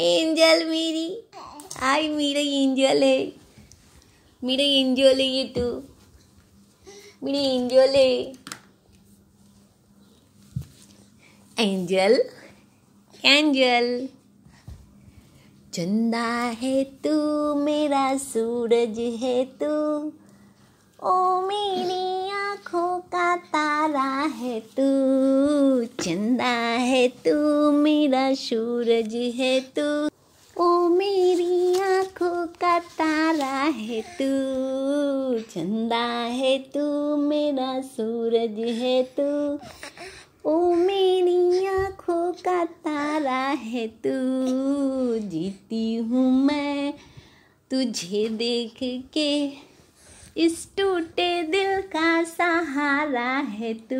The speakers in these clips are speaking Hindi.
एंजल मेरी आई मेरा एंजल है मेरा एंजल है ये तू तो। मेरा एंजल है एंजल एंजल चंदा है तू मेरा सूरज है तू ओ मेरी आँखों का तारा है तू चंदा है तू मेरा सूरज है तू ओ मेरी आँखों का तारा है तू चंदा है तू मेरा सूरज है तू ओ मेरी आँखों का तारा है तू जीती हूँ मैं तुझे देख के इस टूटे दिल का सहारा है तू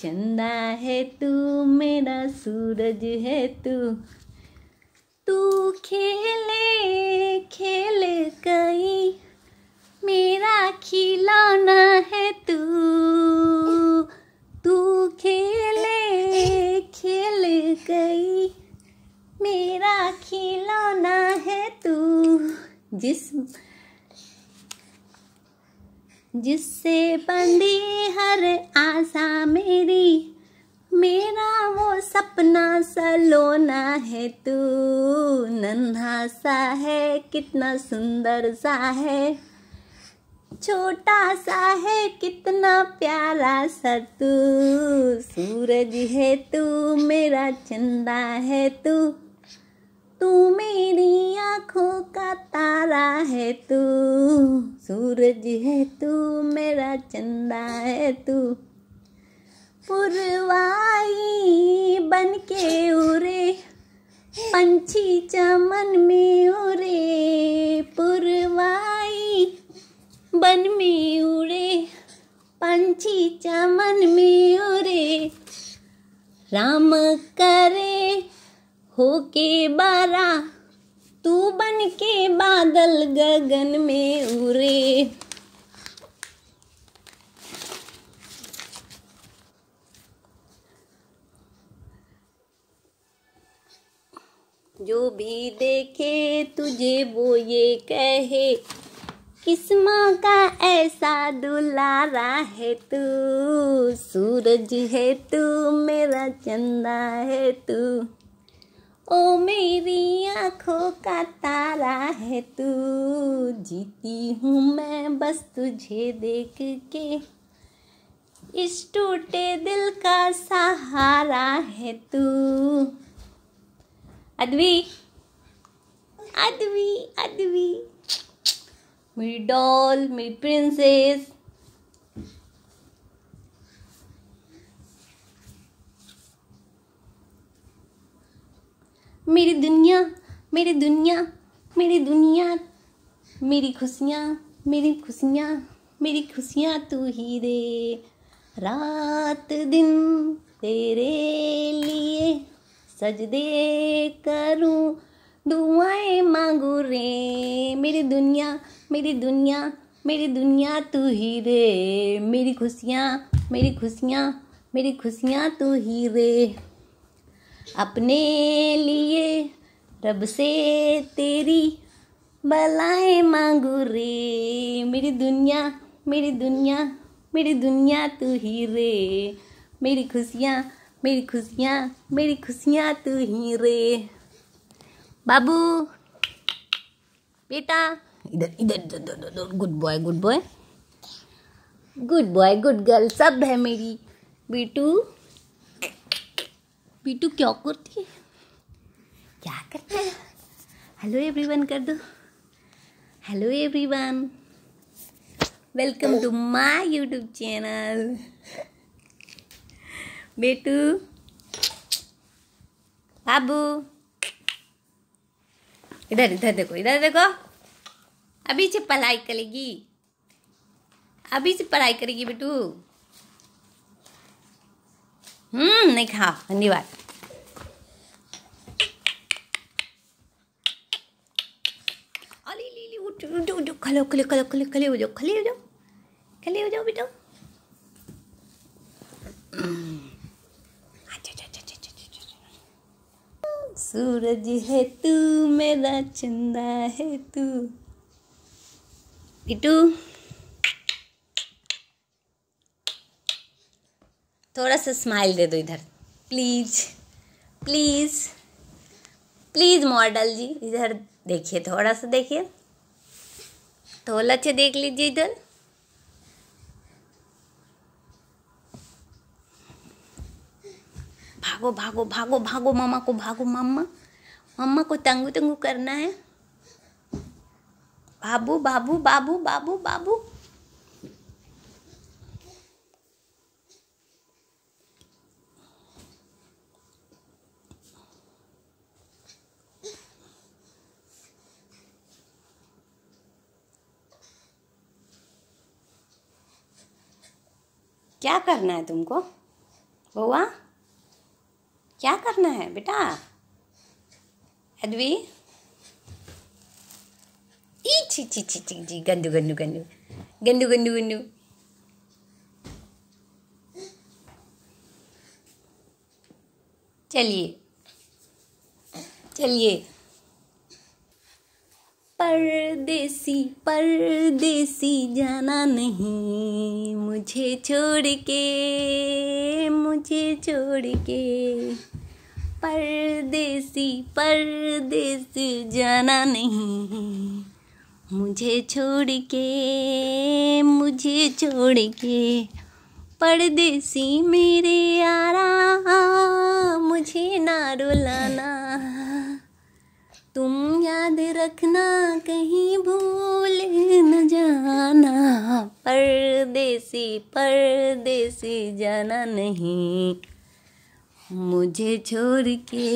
चंदा है तू मेरा सूरज है तू तू खेले खेल कर जिससे बंदी हर आशा मेरी मेरा वो सपना सलोना है तू नन्हा सा है कितना सुंदर सा है छोटा सा है कितना प्यारा सा तू सूरज है तू मेरा चंदा है तू तू मेरी आँखों का तारा है तू सूरज है तू मेरा चंदा है तू पुरवाई बन के उरे पंछी चमन में उरे पुरवाई बन में उड़े पंछी चमन में उरे राम करे होके बारा तू बन के बादल गगन में उरे जो भी देखे तुझे वो ये कहे किस्मा का ऐसा दुलारा है तू सूरज है तू मेरा चंदा है तू ओ मेरी आँखों का तारा है तू जीती हूँ मैं बस तुझे देख के इस टूटे दिल का सहारा है तू अदवी अदवी अदवी मेरी डॉल मेरी प्रिंसेस मेरी दुनिया मेरी दुनिया मेरी दुनिया मेरी खुशियाँ मेरी खुशियाँ मेरी खुशियाँ तू ही दे रात दिन तेरे लिए सजदे करूं दुआएं मांगू रे मेरी दुनिया मेरी दुनिया मेरी दुनिया तू ही रे मेरी खुशियाँ मेरी खुशियाँ मेरी खुशियाँ तू ही रे अपने लिए रब से तेरी भलाएं मांगू रे मेरी दुनिया मेरी दुनिया मेरी दुनिया तू ही रे मेरी खुशियाँ मेरी खुशियाँ मेरी खुशियाँ तू ही रे बाबू बेटा इधर इधर इधर इधर good boy good boy good boy good girl सब है मेरी बीटू बीटू क्या करती है क्या करता है हेलो एवरीवन कर दो hello everyone welcome to my YouTube channel बेटू बाबू इधर इधर देखो इधर देखो अभी से पढ़ाई करेगी अभी से पढ़ाई करेगी बेटू हम्म नहीं खा धन्यवाद खले खले खले खले खले हो जाओ खले हो जाओ खले हो जाओ बेटा हम्म। अच्छा, अच्छा, अच्छा, सूरज है तू मेरा चंदा है तू बिटू थोड़ा सा स्माइल दे दो इधर प्लीज प्लीज़ प्लीज़ मॉडल जी इधर देखिए थोड़ा सा देखिए थोड़ा से देख लीजिए इधर भागो भागो भागो भागो मामा को भागो मामा मम्मा को तंगू तंगू करना है बाबू बाबू बाबू बाबू बाबू क्या करना है तुमको बउआ क्या करना है बेटा अदवी ई छी छी छी छी जी गंदू गंदू गंदू गंदू गंदू गंदू चलिए चलिए परदेसी परदेसी जाना नहीं मुझे छोड़ के मुझे छोड़ के परदेसी परदेसी जाना नहीं मुझे छोड़ के मुझे छोड़ के परदेसी मेरे यारा मुझे ना रुलाना तुम याद रखना कहीं भूल न जाना परदेसी परदेसी जाना नहीं मुझे छोड़ के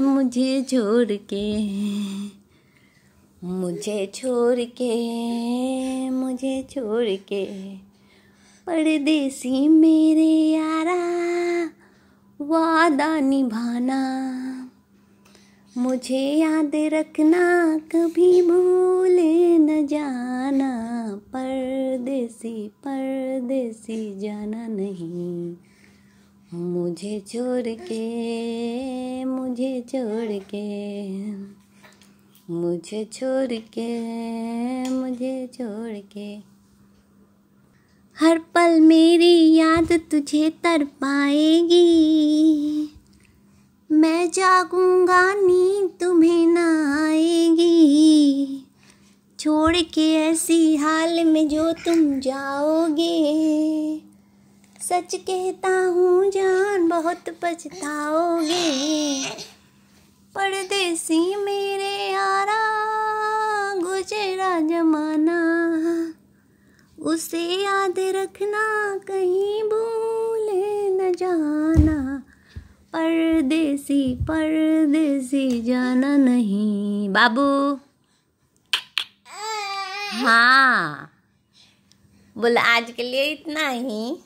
मुझे छोड़ के मुझे छोड़ के मुझे छोड़ के परदेसी मेरे यारा वादा निभाना मुझे याद रखना कभी भूल न जाना परदेसी परदेसी जाना नहीं मुझे छोड़ के मुझे छोड़ के मुझे छोड़ के मुझे छोड़ के हर पल मेरी याद तुझे तर पाएगी मैं जागूंगा नींद तुम्हें ना आएगी छोड़ के ऐसी हाल में जो तुम जाओगे सच कहता हूँ जान बहुत पछताओगे परदेसी मेरे यारा गुजरा जमाना उसे याद रखना कहीं भूले न जाना परदेसी परदेसी जाना नहीं बाबू हाँ बोला आज के लिए इतना ही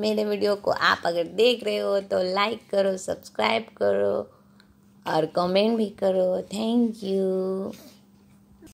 मेरे वीडियो को आप अगर देख रहे हो तो लाइक करो सब्सक्राइब करो और कमेंट भी करो थैंक यू